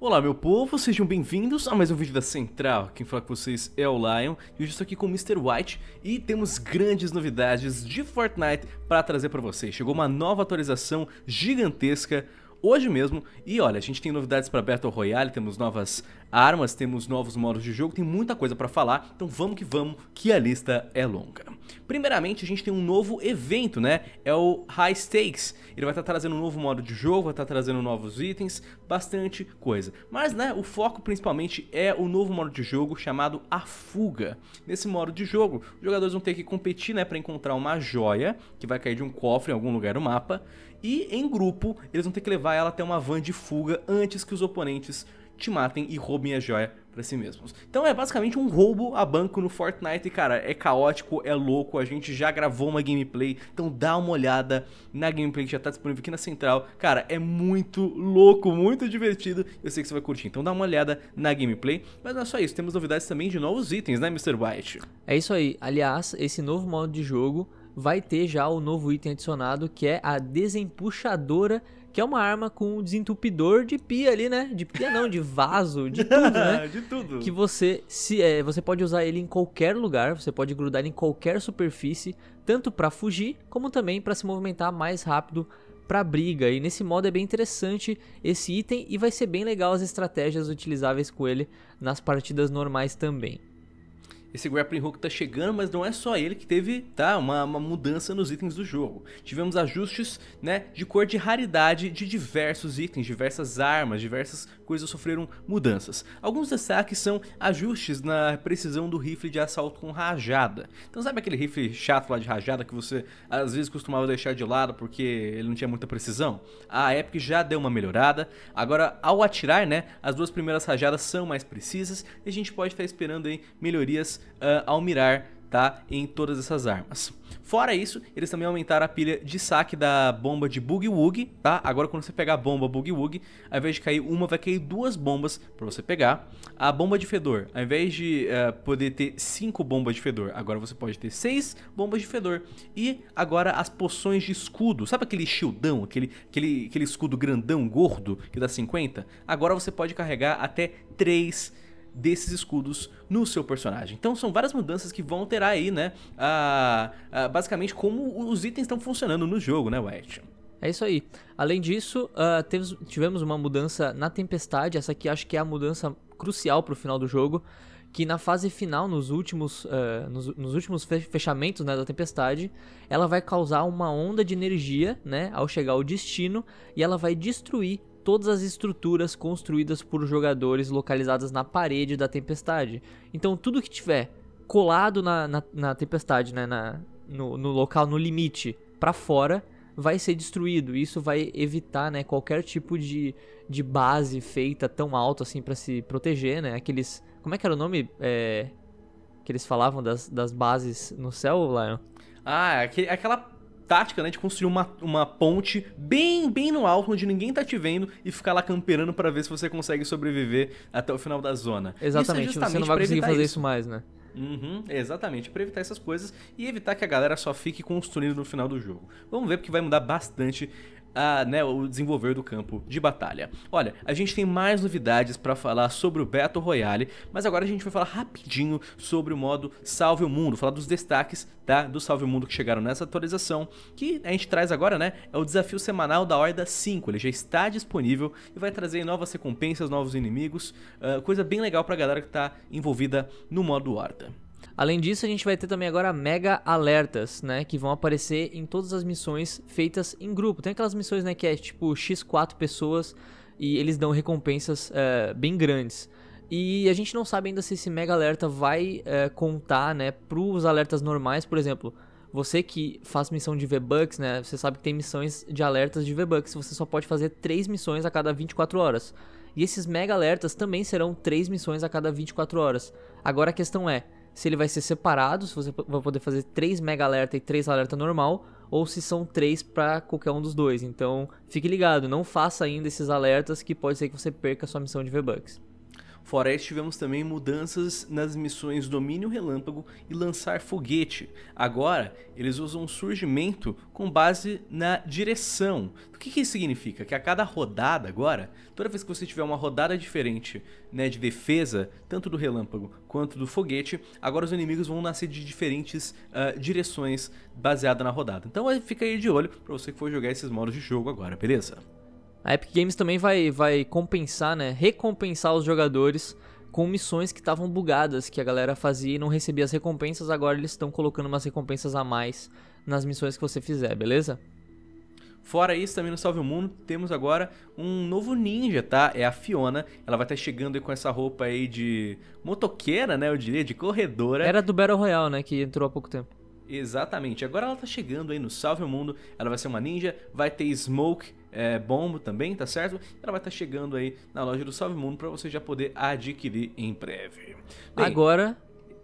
Olá meu povo, sejam bem-vindos a mais um vídeo da Central, quem fala com vocês é o Lion e hoje estou aqui com o Mr. White e temos grandes novidades de Fortnite para trazer para vocês. Chegou uma nova atualização gigantesca, hoje mesmo. E olha, a gente tem novidades para Battle Royale, temos novas armas, temos novos modos de jogo, tem muita coisa para falar. Então vamos que vamos, que a lista é longa. Primeiramente, a gente tem um novo evento, né? É o High Stakes. Ele vai estar tá trazendo um novo modo de jogo, vai estar tá trazendo novos itens, bastante coisa. Mas, né, o foco principalmente é o novo modo de jogo chamado A Fuga. Nesse modo de jogo, os jogadores vão ter que competir, né, para encontrar uma joia que vai cair de um cofre em algum lugar do mapa e em grupo, eles vão ter que levar ela até uma van de fuga antes que os oponentes te matem e roubem a joia para si mesmos. Então é basicamente um roubo a banco no Fortnite e cara, é caótico, é louco, a gente já gravou uma gameplay, então dá uma olhada na gameplay que já tá disponível aqui na central. Cara, é muito louco, muito divertido, eu sei que você vai curtir. Então dá uma olhada na gameplay, mas não é só isso, temos novidades também de novos itens, né, Mr. White? É isso aí. Aliás, esse novo modo de jogo vai ter já o novo item adicionado, que é a desempuxadora, que é uma arma com um desentupidor de pia ali, né? De pia não, de vaso, de tudo, né? de tudo. Que você se é, você pode usar ele em qualquer lugar, você pode grudar em qualquer superfície, tanto para fugir como também para se movimentar mais rápido para briga. E nesse modo é bem interessante esse item e vai ser bem legal as estratégias utilizáveis com ele nas partidas normais também. Esse grappling hook tá chegando, mas não é só ele que teve tá, uma, uma mudança nos itens do jogo. Tivemos ajustes né, de cor de raridade de diversos itens, diversas armas, diversas coisas sofreram mudanças. Alguns destaques são ajustes na precisão do rifle de assalto com rajada. Então sabe aquele rifle chato lá de rajada que você às vezes costumava deixar de lado porque ele não tinha muita precisão? A Epic já deu uma melhorada. Agora ao atirar, né, as duas primeiras rajadas são mais precisas e a gente pode estar esperando aí melhorias uh, ao mirar tá? Em todas essas armas. Fora isso, eles também aumentaram a pilha de saque da bomba de Boogie Woogie, tá? Agora quando você pegar a bomba Boogie Woogie, ao invés de cair uma, vai cair duas bombas para você pegar. A bomba de fedor, ao invés de uh, poder ter cinco bombas de fedor, agora você pode ter seis bombas de fedor. E agora as poções de escudo, sabe aquele shieldão, aquele, aquele, aquele escudo grandão, gordo, que dá 50? Agora você pode carregar até três desses escudos no seu personagem. Então são várias mudanças que vão alterar aí, né? basicamente como os itens estão funcionando no jogo, né, Wyatt? É isso aí. Além disso, uh, tivemos uma mudança na Tempestade, essa aqui acho que é a mudança crucial para o final do jogo, que na fase final, nos últimos, uh, nos, nos, últimos fechamentos né, da Tempestade, ela vai causar uma onda de energia né, ao chegar ao destino e ela vai destruir todas as estruturas construídas por jogadores localizadas na parede da tempestade. Então tudo que tiver colado na, na, na tempestade, né, na, no, no, local, no limite, para fora, vai ser destruído. Isso vai evitar né, qualquer tipo de, de base feita tão alto assim para se proteger, né? Aqueles. Como é que era o nome? É, que eles falavam das, das bases no céu, Lion? Ah, aquele, aquela tática, né? De construir uma, uma ponte bem, bem no alto, onde ninguém tá te vendo, e ficar lá camperando para ver se você consegue sobreviver até o final da zona. É exatamente, é você não vai conseguir fazer isso. isso mais, né? Uhum, exatamente, para evitar essas coisas e evitar que a galera só fique construindo no final do jogo. Vamos ver porque vai mudar bastante a, né, o desenvolver do campo de batalha. Olha, a gente tem mais novidades para falar sobre o Battle Royale, mas agora a gente vai falar rapidinho sobre o modo Salve o Mundo, falar dos destaques tá, do Salve o Mundo que chegaram nessa atualização, que a gente traz agora, né, é o desafio semanal da Horda 5, ele já está disponível e vai trazer novas recompensas, novos inimigos, uh, coisa bem legal pra galera que tá envolvida no modo Horda. Além disso, a gente vai ter também agora mega alertas, né, que vão aparecer em todas as missões feitas em grupo. Tem aquelas missões, né, que é tipo x4 pessoas e eles dão recompensas é, bem grandes. E a gente não sabe ainda se esse mega alerta vai é, contar, né, para os alertas normais, por exemplo. Você que faz missão de V-Bucks, né, você sabe que tem missões de alertas de V-Bucks, você só pode fazer 3 missões a cada 24 horas. E esses mega alertas também serão 3 missões a cada 24 horas. Agora a questão é, se ele vai ser separado, se você vai poder fazer 3 mega alerta e 3 alerta normal, ou se são 3 para qualquer um dos dois. Então, fique ligado, não faça ainda esses alertas que pode ser que você perca a sua missão de V-Bucks. Fora isso, tivemos também mudanças nas missões Domínio Relâmpago e Lançar Foguete. Agora, eles usam surgimento com base na direção. O que, que isso significa? Que a cada rodada agora, toda vez que você tiver uma rodada diferente né, de defesa, tanto do Relâmpago quanto do Foguete, agora os inimigos vão nascer de diferentes uh, direções baseada na rodada. Então fica aí de olho para você que for jogar esses modos de jogo agora, beleza? A Epic Games também vai, vai compensar, né? Recompensar os jogadores com missões que estavam bugadas, que a galera fazia e não recebia as recompensas. Agora eles estão colocando umas recompensas a mais nas missões que você fizer, beleza? Fora isso, também no Salve o Mundo, temos agora um novo ninja, tá? É a Fiona. Ela vai estar tá chegando aí com essa roupa aí de motoqueira, né? Eu diria, de corredora. Era do Battle Royale, né? Que entrou há pouco tempo. Exatamente. Agora ela tá chegando aí no Salve o Mundo. Ela vai ser uma ninja, vai ter Smoke é, Bombo também, tá certo? Ela vai estar tá chegando aí na loja do Salve o Mundo para você já poder adquirir em breve. Bem, Agora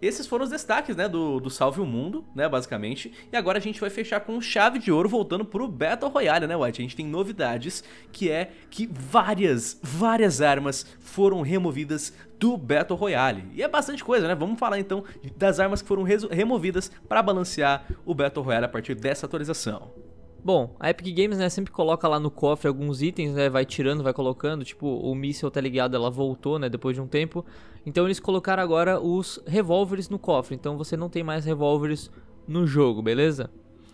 esses foram os destaques, né, do, do Salve o Mundo, né, basicamente. E agora a gente vai fechar com chave de ouro voltando pro Battle Royale, né, White? A gente tem novidades, que é que várias, várias armas foram removidas do Battle Royale. E é bastante coisa, né? Vamos falar então das armas que foram removidas para balancear o Battle Royale a partir dessa atualização. Bom, a Epic Games, né, sempre coloca lá no cofre alguns itens, né, vai tirando, vai colocando, tipo, o míssil tá ligado, ela voltou, né, depois de um tempo. Então eles colocaram agora os revólveres no cofre, então você não tem mais revólveres no jogo, beleza?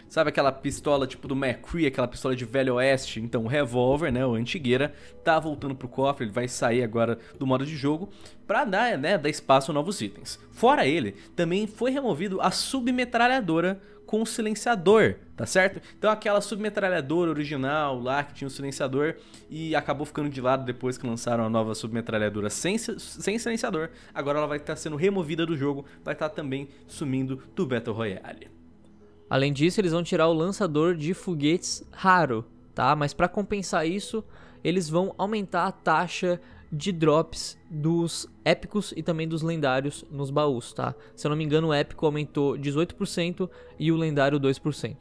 Sabe aquela pistola tipo do McCree, aquela pistola de velho oeste? Então o revólver, né, o antigueira, tá voltando pro cofre, ele vai sair agora do modo de jogo para dar, né, dar espaço a novos itens. Fora ele, também foi removido a submetralhadora com silenciador, tá certo? Então aquela submetralhadora original lá que tinha um silenciador e acabou ficando de lado depois que lançaram a nova submetralhadora sem, sem silenciador, agora ela vai estar tá sendo removida do jogo, vai estar tá também sumindo do Battle Royale. Além disso, eles vão tirar o lançador de foguetes raro, tá? Mas para compensar isso, eles vão aumentar a taxa de drops dos épicos e também dos lendários nos baús, tá? Se eu não me engano, o épico aumentou 18% e o lendário 2%.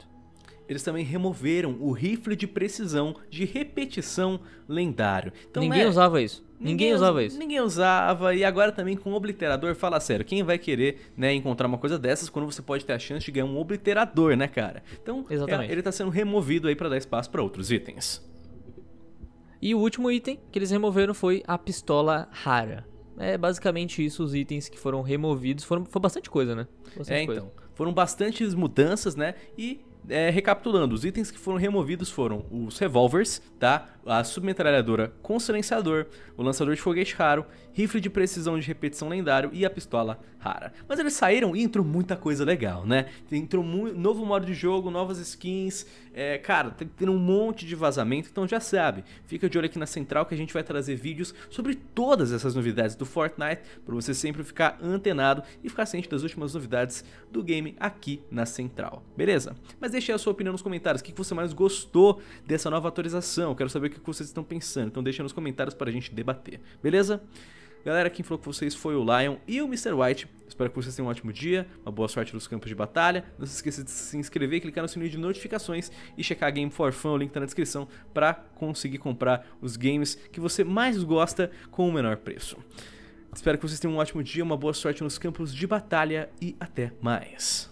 Eles também removeram o rifle de precisão de repetição lendário. Então, Ninguém é, usava isso. Ninguém, ninguém usava isso. Ninguém usava. E agora também com o obliterador, fala sério, quem vai querer né, encontrar uma coisa dessas quando você pode ter a chance de ganhar um obliterador, né, cara? Então, é, ele tá sendo removido aí para dar espaço para outros itens. E o último item que eles removeram foi a pistola rara. É basicamente isso os itens que foram removidos. Foram, foi bastante coisa, né? Bastante é, coisa. então. Foram bastantes mudanças, né? E é, recapitulando, os itens que foram removidos foram os revolvers, tá? a submetralhadora com silenciador, o lançador de foguete raro, rifle de precisão de repetição lendário e a pistola rara. Mas eles saíram e entrou muita coisa legal, né? Entrou novo modo de jogo, novas skins, é, cara, tem, tá tem um monte de vazamento, então já sabe, fica de olho aqui na central que a gente vai trazer vídeos sobre todas essas novidades do Fortnite, para você sempre ficar antenado e ficar ciente das últimas novidades do game aqui na central, beleza? Mas deixe a sua opinião nos comentários, o que você mais gostou dessa nova atualização, quero saber o que que vocês estão pensando. Então deixa nos comentários para a gente debater, beleza? Galera, quem falou com vocês foi o Lion e o Mr. White. Espero que vocês tenham um ótimo dia, uma boa sorte nos campos de batalha. Não se esqueça de se inscrever, clicar no sininho de notificações e checar a Game for Fun, o link tá na descrição, para conseguir comprar os games que você mais gosta com o menor preço. Espero que vocês tenham um ótimo dia, uma boa sorte nos campos de batalha e até mais.